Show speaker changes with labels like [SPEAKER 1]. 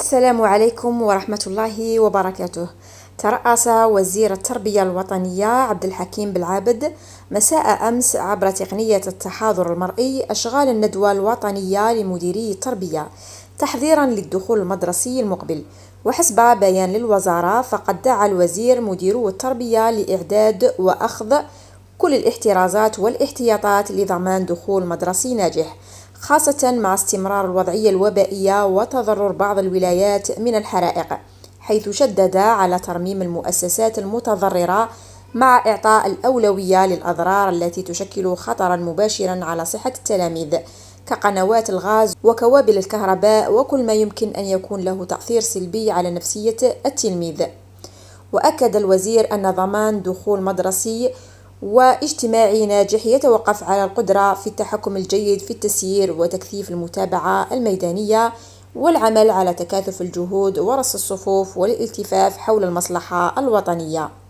[SPEAKER 1] السلام عليكم ورحمة الله وبركاته ترأس وزير التربية الوطنية عبد الحكيم بالعابد مساء أمس عبر تقنية التحاضر المرئي أشغال الندوة الوطنية لمديري التربية تحضيرا للدخول المدرسي المقبل وحسب بيان للوزارة فقد دعا الوزير مديرو التربية لإعداد وأخذ كل الاحترازات والاحتياطات لضمان دخول مدرسي ناجح خاصة مع استمرار الوضعية الوبائية وتضرر بعض الولايات من الحرائق حيث شدد على ترميم المؤسسات المتضررة مع إعطاء الأولوية للأضرار التي تشكل خطرا مباشرا على صحة التلاميذ كقنوات الغاز وكوابل الكهرباء وكل ما يمكن أن يكون له تأثير سلبي على نفسية التلميذ وأكد الوزير أن ضمان دخول مدرسي واجتماعي ناجح يتوقف على القدرة في التحكم الجيد في التسيير وتكثيف المتابعة الميدانية والعمل على تكاثف الجهود ورص الصفوف والالتفاف حول المصلحة الوطنية